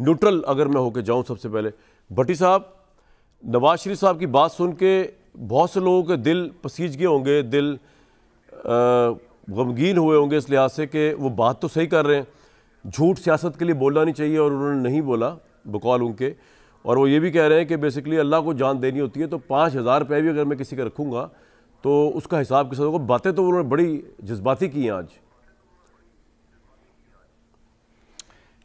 Neutral अगर मैं होके जाऊं सबसे पहले भट्टी साहब नवाज शरीफ साहब की बात सुन के बहुत से लोगों के दिल पसीज गए होंगे दिल गमगीन हुए होंगे इस लिहाज से कि वो बात तो सही कर रहे हैं झूठ सियासत के लिए बोलना नहीं चाहिए और उन्होंने नहीं बोला बकौल उनके और वो ये भी कह रहे हैं कि बेसिकली अल्लाह को जान देनी होती है तो पाँच हज़ार रुपये भी अगर मैं किसी का रखूँगा तो उसका हिसाब किसान को बातें तो उन्होंने बड़ी जज्बाती की हैं आज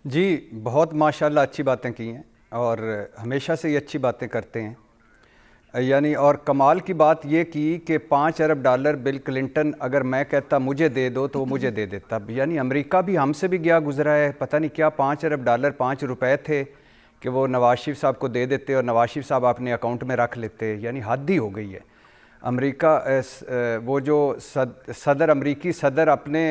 जी बहुत माशाल्लाह अच्छी बातें की हैं और हमेशा से ये अच्छी बातें करते हैं यानी और कमाल की बात ये की कि पाँच अरब डॉलर बिल क्लिंटन अगर मैं कहता मुझे दे दो तो वो मुझे दे देता यानी अमेरिका भी हमसे भी गया गुजरा है पता नहीं क्या पाँच अरब डॉलर पाँच रुपए थे कि वो नवाज शरीफ साहब को दे देते और नवाज शरीफ साहब अपने अकाउंट में रख लेते यानी हद ही हो गई है अमेरिका वो जो सद, सदर अमेरिकी सदर अपने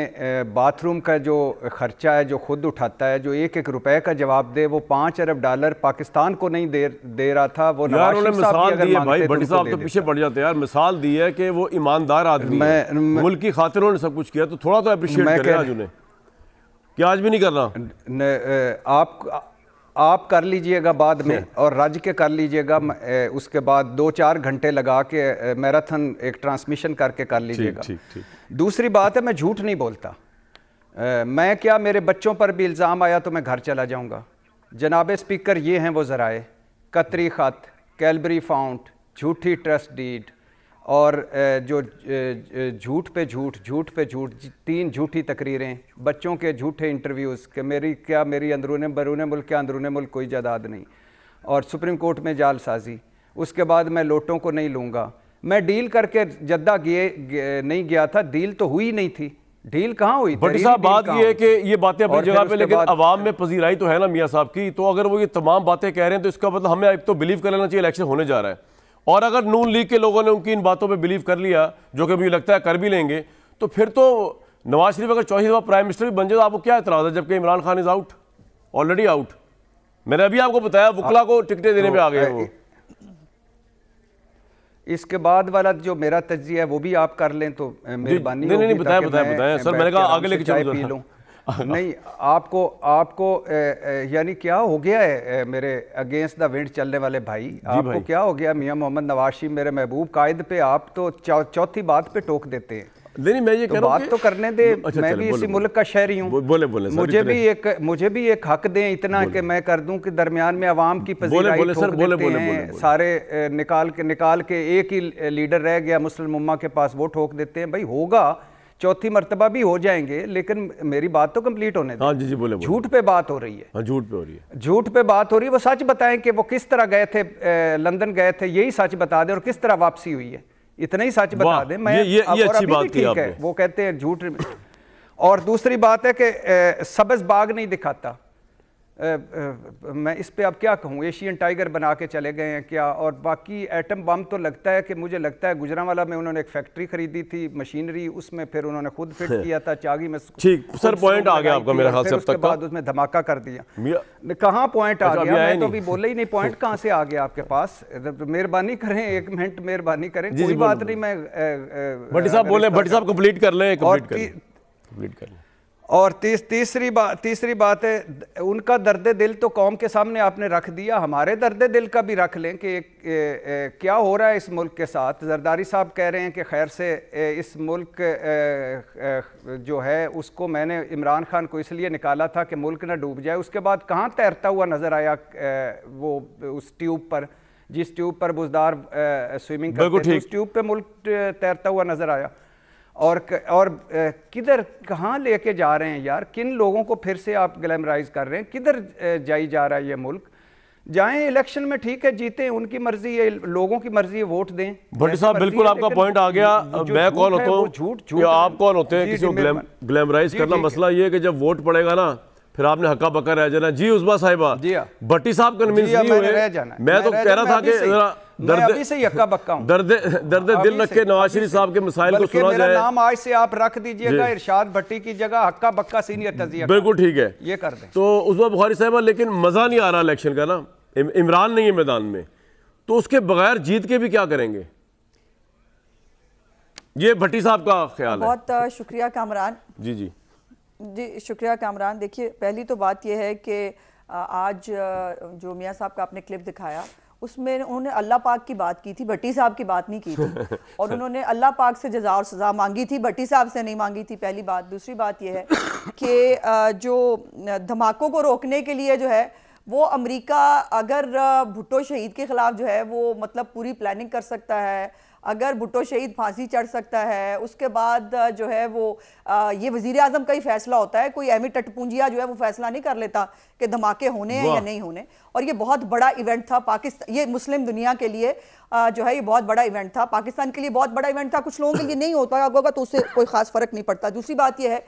बाथरूम का जो ख़र्चा है जो ख़ुद उठाता है जो एक एक रुपए का जवाब दे वो पाँच अरब डॉलर पाकिस्तान को नहीं दे दे रहा था वो यार उन्होंने मिसाल दी है भाई भट्टी तो साहब तो पीछे पड़ जाते हैं यार मिसाल दी है कि वो ईमानदार आदमी मैं, मुल्क की खातिर उन्होंने सब कुछ किया तो थोड़ा तो अप्रिशिएट करें आज उन्हें क्या आज भी नहीं कर रहा आप आप कर लीजिएगा बाद में हाँ। और राज्य के कर लीजिएगा उसके बाद दो चार घंटे लगा के मैराथन एक ट्रांसमिशन करके कर लीजिएगा दूसरी बात है मैं झूठ नहीं बोलता मैं क्या मेरे बच्चों पर भी इल्ज़ाम आया तो मैं घर चला जाऊंगा जनाब स्पीकर ये हैं वो ज़राए कतरी ख़त कैलबरी फाउंट झूठी ट्रस्ट डीड और जो झूठ पे झूठ झूठ पे झूठ तीन झूठी तकरीरें बच्चों के झूठे इंटरव्यूज़ के मेरी क्या मेरी अंदरून बरून मुल्क क्या अंदरून मुल्क कोई जायदाद नहीं और सुप्रीम कोर्ट में जालसाजी उसके बाद मैं लोटों को नहीं लूँगा मैं डील करके जद्दा गए नहीं गया था डील तो हुई नहीं थी डील कहाँ हुई बट साहब बात ये है कि ये बातें अपनी जगह पे लेकिन अवाम में पजीराई तो है ना मियाँ साहब की तो अगर वो ये तमाम बातें कह रहे हैं तो इसका मतलब हमें अब तो बिलीव कर लेना चाहिए इलेक्शन होने जा रहा है और अगर नून लीग के लोगों ने उनकी इन बातों पर बिलीव कर लिया जो कि मुझे लगता है कर भी लेंगे तो फिर तो नवाज शरीफ अगर चौथी दफ़ा प्राइम मिनिस्टर भी बन जाए तो आपको क्या इतराज़ है जबकि Imran Khan is out already out मैंने अभी आपको बताया वकला को टिकटें देने तो, में आ गए तो, इसके बाद वाला जो मेरा तजिया है वो भी आप कर लें तो मेहरबानी नहीं नहीं बताया बताया बताया सर मैंने कहा आगे लेके चलो नहीं आपको आपको यानी क्या हो गया है मेरे अगेंस्ट द विंड चलने वाले भाई आपको भाई। क्या हो गया मियां मोहम्मद नवाशी मेरे महबूब कायद पे आप तो चौथी बात पे टोक देते हैं नहीं मैं ये तो बात तो करने दे अच्छा, मैं भी इसी मुल्क का शहरी हूँ बोले बोले मुझे भी एक मुझे भी एक हक दें इतना कि मैं कर दूं कि दरमियान में आवाम की बोले बोले सर बोले बोले सारे निकाल के निकाल के एक ही लीडर रह गया मुस्लिम उम्मा के पास वो ठोक देते हैं भाई होगा चौथी मरतबा भी हो जाएंगे लेकिन मेरी बात तो कंप्लीट होने हाँ जी जी बोले झूठ पे बात हो रही है हाँ झूठ पे हो रही है झूठ पे बात हो रही है वो सच बताएं कि वो किस तरह गए थे लंदन गए थे यही सच बता दें और किस तरह वापसी हुई है इतना ही सच बता दें मैं ये, ये, ये अच्छी बात ठीक है वो कहते हैं झूठ और दूसरी बात है कि सबज बाग नहीं दिखाता मैं इस पे अब क्या कहूँ एशियन टाइगर बना के चले गए हैं क्या और बाकी एटम बम तो लगता है कि मुझे लगता है गुजरावाला में उन्होंने एक फैक्ट्री खरीदी थी मशीनरी उसमें फिर उन्होंने खुद फिट किया था चागी में ठीक सर पॉइंट आ गया आपका मेरे ख्याल से तक तो। बाद उसमें धमाका कर दिया कहाँ पॉइंट आ अच्छा, गया मैं तो अभी बोले ही नहीं पॉइंट कहाँ से आ गया आपके पास तो मेहरबानी करें एक मिनट मेहरबानी करें कोई बात नहीं मैं भट्टी साहब बोले भट्टी साहब कंप्लीट कर लें कंप्लीट कर लें और तीस, तीसरी बात तीसरी बात है उनका दर्द दिल तो कौम के सामने आपने रख दिया हमारे दर्द दिल का भी रख लें कि ए, ए, ए, क्या हो रहा है इस मुल्क के साथ जरदारी साहब कह रहे हैं कि खैर से ए, इस मुल्क ए, ए, जो है उसको मैंने इमरान खान को इसलिए निकाला था कि मुल्क ना डूब जाए उसके बाद कहाँ तैरता हुआ नज़र आया ए, वो उस ट्यूब पर जिस ट्यूब पर बुजदार स्विमिंग करते थे उस ट्यूब पर मुल्क तैरता हुआ नज़र आया और और किधर कहाँ लेके जा रहे हैं यार किन लोगों को फिर से आप ग्लैमराइज कर रहे हैं किधर जाई जा रहा है ये मुल्क जाएं इलेक्शन में ठीक है जीते उनकी मर्जी है लोगों की मर्जी है वोट दें भट्टी साहब बिल्कुल आपका पॉइंट आ गया मैं कौन होता हूँ झूठ आप कौन होते हैं किसी को ग्लैमराइज करना मसला ये है कि जब वोट पड़ेगा ना फिर आपने हक्का पक्का रह जाना जी उसबा साहिबा जी हाँ। भट्टी साहब हाँ, कन्विंस नहीं हुए मैं, मैं तो कह रहा था कि जरा से हक्का बक्का दर्द दर्द दिल रख के नवाज शरीफ साहब के मसाइल को सुना जाए नाम आज से आप रख दीजिएगा इरशाद भट्टी की जगह हक्का बक्का सीनियर तजिया बिल्कुल ठीक है ये कर दें तो उसबा बुखारी साहिबा लेकिन मजा नहीं आ रहा इलेक्शन का ना इमरान नहीं है मैदान में तो उसके बगैर जीत के भी क्या करेंगे ये भट्टी साहब का ख्याल बहुत शुक्रिया कामरान जी जी जी शुक्रिया कामरान देखिए पहली तो बात यह है कि आज जो मियाँ साहब का आपने क्लिप दिखाया उसमें उन्होंने अल्लाह पाक की बात की थी भट्टी साहब की बात नहीं की थी और उन्होंने अल्लाह पाक से जजा और सज़ा मांगी थी भट्टी साहब से नहीं मांगी थी पहली बात दूसरी बात यह है कि जो धमाकों को रोकने के लिए जो है वो अमेरिका अगर भुट्टो शहीद के ख़िलाफ़ जो है वो मतलब पूरी प्लानिंग कर सकता है अगर भुट्टो शहीद फांसी चढ़ सकता है उसके बाद जो है वो आ, ये वजीर अजम का ही फैसला होता है कोई अहमी टटपूंजिया जो है वो फैसला नहीं कर लेता कि धमाके होने हैं या नहीं होने और ये बहुत बड़ा इवेंट था पाकिस्तान ये मुस्लिम दुनिया के लिए आ, जो है ये बहुत बड़ा इवेंट था पाकिस्तान के लिए बहुत बड़ा इवेंट था कुछ लोगों के लिए नहीं होता होगा तो उससे कोई ख़ास फ़र्क नहीं पड़ता दूसरी बात यह है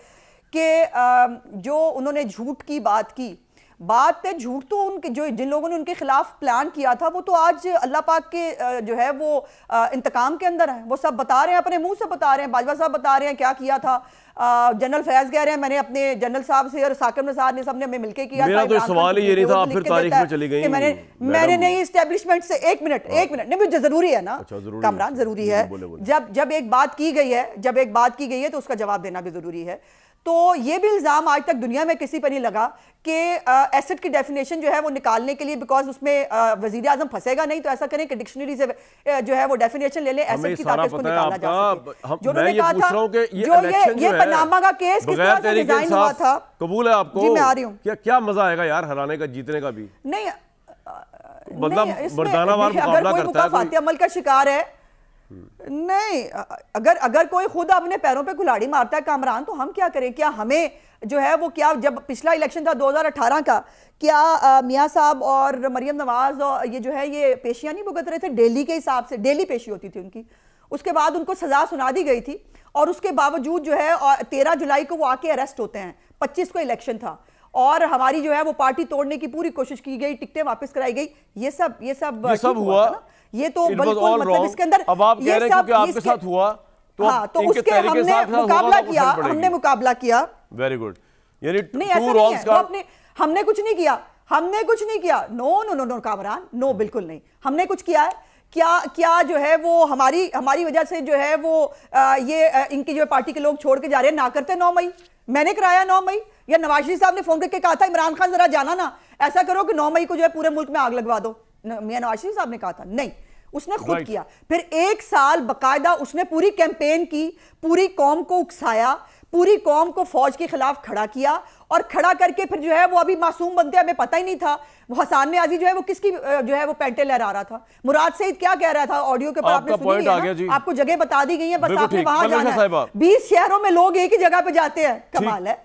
कि जो उन्होंने झूठ की बात की बात है झूठ तो उनके जो जिन लोगों ने उनके खिलाफ प्लान किया था वो तो आज अल्लाह पाक के जो है वो इंतकाम के अंदर है वो सब बता रहे हैं अपने मुंह से बता रहे हैं बाजवा साहब बता रहे हैं क्या किया था जनरल फैज कह रहे हैं मैंने अपने जनरल साहब से और साकिब निसार ने सबने मिलकर किया मेरा तो सवाल ही ये नहीं था आप फिर तारीख में चली गई मैंने मैंने नहीं इस्टेब्लिशमेंट से एक मिनट हाँ। एक मिनट नहीं मुझे जरूरी है ना अच्छा, कमरान जरूरी है जब जब एक बात की गई है जब एक बात की गई है तो उसका जवाब देना भी जरूरी है तो ये भी इल्ज़ाम आज तक दुनिया में किसी पर नहीं लगा कि एसिड की डेफिनेशन जो है वो निकालने के लिए बिकॉज उसमें वजीर आजम फंसेगा नहीं तो ऐसा करें कि डिक्शनरी से जो है वो डेफिनेशन ले लें की निकाला जा सके जो उन्होंने कहा था जो ये ये पनामा का केस किस तरह से डिजाइन हुआ था कबूल है आपको जी मैं आ रही हूँ क्या मजा आएगा यार हराने का जीतने का भी नहीं मतलब मर्दाना वार मुकाबला करता है अमल का शिकार है नहीं अगर अगर कोई खुद अपने पैरों पे कुल्हाड़ी मारता है कामरान तो हम क्या करें क्या हमें जो है वो क्या जब पिछला इलेक्शन था 2018 का क्या मियाँ साहब और मरियम नवाज और ये जो है ये पेशियाँ नहीं भुगत रहे थे डेली के हिसाब से डेली पेशी होती थी उनकी उसके बाद उनको सजा सुना दी गई थी और उसके बावजूद जो है तेरह जुलाई को वो आके अरेस्ट होते हैं पच्चीस को इलेक्शन था और हमारी जो है वो पार्टी तोड़ने की पूरी कोशिश की गई टिकटें वापस कराई गई ये सब ये सब ये सब हुआ, हुआ ये तो बिल्कुल मतलब इसके अंदर अब आप कह रहे हैं क्योंकि आपके साथ हुआ तो हाँ तो उसके तो हमने मुकाबला किया हमने मुकाबला किया वेरी गुड यानी नहीं ऐसा आपने हमने कुछ नहीं किया हमने कुछ नहीं किया no no no no Kamran no hmm. बिल्कुल नहीं हमने कुछ किया है क्या क्या जो है वो हमारी हमारी वजह से जो है वो आ, ये आ, इनकी जो पार्टी के लोग छोड़ के जा रहे हैं ना करते नौ मई मैंने कराया नौ मई या नवाज शरीफ साहब ने फोन करके कहा था इमरान खान जरा जाना ना ऐसा करो कि नौ मई को जो है पूरे मुल्क में आग लगवा दो मियाँ नवाज शरीफ साहब ने कहा था नहीं उसने खुद right. किया फिर एक साल बकायदा उसने पूरी कैंपेन की पूरी कौम को उकसाया पूरी कौम को फौज के खिलाफ खड़ा किया और खड़ा करके फिर जो है वो अभी मासूम बनते हमें पता ही नहीं था वो हसान में आजी जो है वो किसकी जो है वो पेंटे लहरा रहा था मुराद सईद क्या कह रहा था ऑडियो के ऊपर आपने सुनी है ना? आपको जगह बता दी गई है बस आपने वहां जाना है बीस शहरों में लोग एक ही जगह पे जाते हैं कमाल है